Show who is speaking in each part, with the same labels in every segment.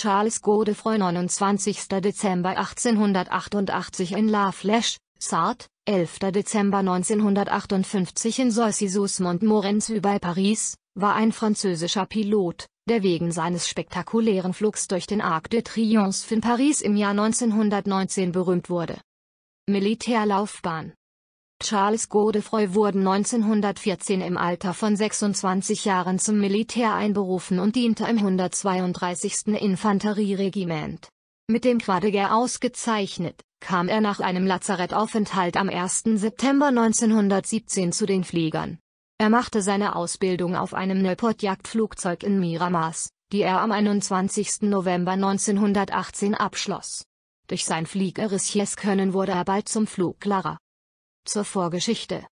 Speaker 1: Charles Godefroy 29. Dezember 1888 in La Flèche, Sarthe, 11. Dezember 1958 in Saucy-sous-Montmorency bei Paris, war ein französischer Pilot, der wegen seines spektakulären Flugs durch den Arc de Triomphe in Paris im Jahr 1919 berühmt wurde. Militärlaufbahn Charles Godefroy wurde 1914 im Alter von 26 Jahren zum Militär einberufen und diente im 132. Infanterieregiment. Mit dem Quadeger ausgezeichnet, kam er nach einem Lazarettaufenthalt am 1. September 1917 zu den Fliegern. Er machte seine Ausbildung auf einem nöpot jagdflugzeug in Miramas, die er am 21. November 1918 abschloss. Durch sein fliegerisches Können wurde er bald zum Fluglehrer. Zur Vorgeschichte.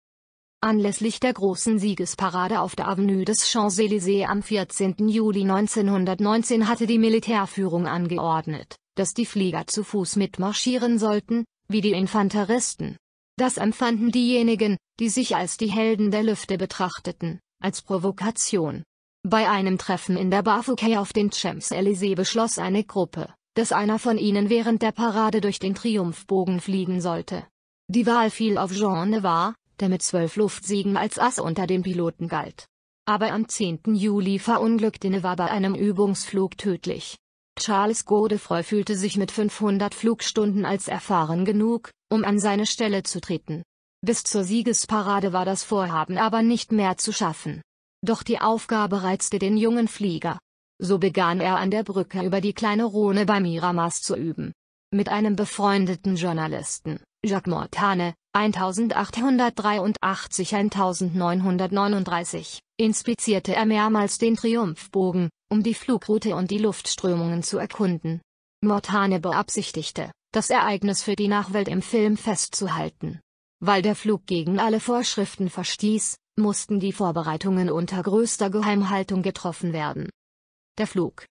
Speaker 1: Anlässlich der großen Siegesparade auf der Avenue des Champs-Élysées am 14. Juli 1919 hatte die Militärführung angeordnet, dass die Flieger zu Fuß mitmarschieren sollten, wie die Infanteristen. Das empfanden diejenigen, die sich als die Helden der Lüfte betrachteten, als Provokation. Bei einem Treffen in der Bafouquet auf den Champs-Élysées beschloss eine Gruppe, dass einer von ihnen während der Parade durch den Triumphbogen fliegen sollte. Die Wahl fiel auf Jean Nevar, der mit zwölf Luftsiegen als Ass unter den Piloten galt. Aber am 10. Juli verunglückte Nevar bei einem Übungsflug tödlich. Charles Godefroy fühlte sich mit 500 Flugstunden als erfahren genug, um an seine Stelle zu treten. Bis zur Siegesparade war das Vorhaben aber nicht mehr zu schaffen. Doch die Aufgabe reizte den jungen Flieger. So begann er an der Brücke über die kleine Rhone bei Miramas zu üben. Mit einem befreundeten Journalisten, Jacques Mortane, 1883-1939, inspizierte er mehrmals den Triumphbogen, um die Flugroute und die Luftströmungen zu erkunden. Mortane beabsichtigte, das Ereignis für die Nachwelt im Film festzuhalten. Weil der Flug gegen alle Vorschriften verstieß, mussten die Vorbereitungen unter größter Geheimhaltung getroffen werden. Der Flug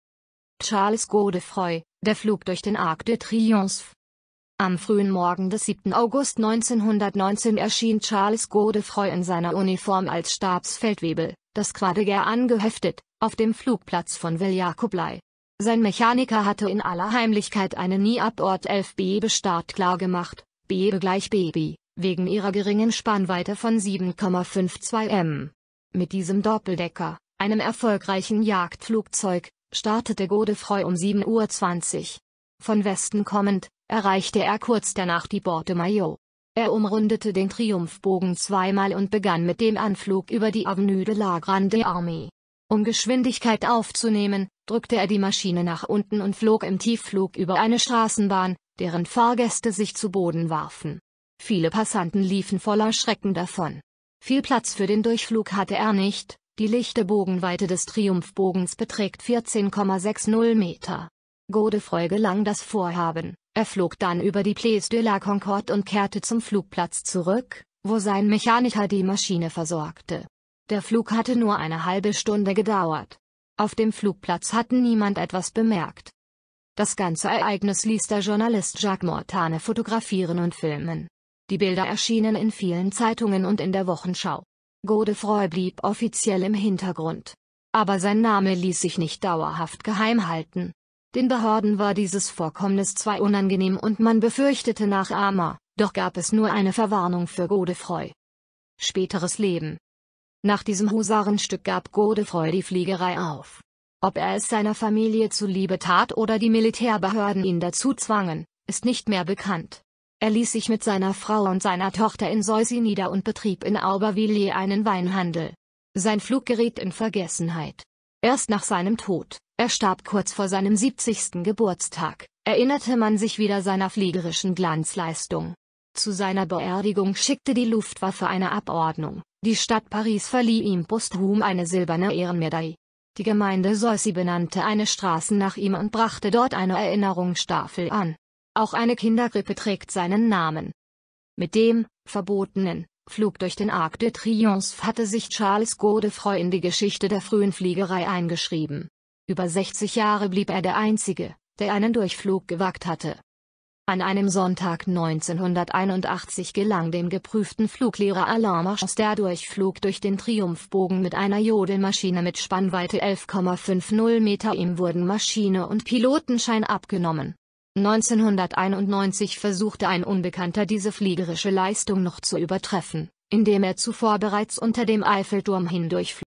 Speaker 1: Charles Godefroy, der Flug durch den Arc de Triomphe am frühen Morgen des 7. August 1919 erschien Charles Godefroy in seiner Uniform als Stabsfeldwebel, das Quadeger angeheftet, auf dem Flugplatz von Villacoublay. Sein Mechaniker hatte in aller Heimlichkeit einen nie ab Ort 11 Bebe Start klargemacht, Bebe gleich Baby, wegen ihrer geringen Spannweite von 7,52 m. Mit diesem Doppeldecker, einem erfolgreichen Jagdflugzeug, startete Godefroy um 7.20 Uhr. Von Westen kommend, erreichte er kurz danach die Porte Maillot. Er umrundete den Triumphbogen zweimal und begann mit dem Anflug über die Avenue de la Grande Armée. Um Geschwindigkeit aufzunehmen, drückte er die Maschine nach unten und flog im Tiefflug über eine Straßenbahn, deren Fahrgäste sich zu Boden warfen. Viele Passanten liefen voller Schrecken davon. Viel Platz für den Durchflug hatte er nicht, die lichte Bogenweite des Triumphbogens beträgt 14,60 Meter. Godefroy gelang das Vorhaben, er flog dann über die Place de la Concorde und kehrte zum Flugplatz zurück, wo sein Mechaniker die Maschine versorgte. Der Flug hatte nur eine halbe Stunde gedauert. Auf dem Flugplatz hatte niemand etwas bemerkt. Das ganze Ereignis ließ der Journalist Jacques Mortane fotografieren und filmen. Die Bilder erschienen in vielen Zeitungen und in der Wochenschau. Godefroy blieb offiziell im Hintergrund. Aber sein Name ließ sich nicht dauerhaft geheim halten. Den Behörden war dieses Vorkommnis zwar unangenehm und man befürchtete Nachahmer, doch gab es nur eine Verwarnung für Godefroy. Späteres Leben Nach diesem Husarenstück gab Godefroy die Fliegerei auf. Ob er es seiner Familie zuliebe tat oder die Militärbehörden ihn dazu zwangen, ist nicht mehr bekannt. Er ließ sich mit seiner Frau und seiner Tochter in Seussy nieder und betrieb in Aubervilliers einen Weinhandel. Sein Flug geriet in Vergessenheit. Erst nach seinem Tod er starb kurz vor seinem 70. Geburtstag, erinnerte man sich wieder seiner fliegerischen Glanzleistung. Zu seiner Beerdigung schickte die Luftwaffe eine Abordnung, die Stadt Paris verlieh ihm posthum eine silberne Ehrenmedaille. Die Gemeinde Soissy benannte eine Straße nach ihm und brachte dort eine Erinnerungsstaffel an. Auch eine Kindergrippe trägt seinen Namen. Mit dem, verbotenen, Flug durch den Arc de Triomphe hatte sich Charles Godefroy in die Geschichte der frühen Fliegerei eingeschrieben. Über 60 Jahre blieb er der Einzige, der einen Durchflug gewagt hatte. An einem Sonntag 1981 gelang dem geprüften Fluglehrer Alain Marchand der Durchflug durch den Triumphbogen mit einer Jodelmaschine mit Spannweite 11,50 Meter. Ihm wurden Maschine und Pilotenschein abgenommen. 1991 versuchte ein Unbekannter diese fliegerische Leistung noch zu übertreffen, indem er zuvor bereits unter dem Eiffelturm hindurchflog.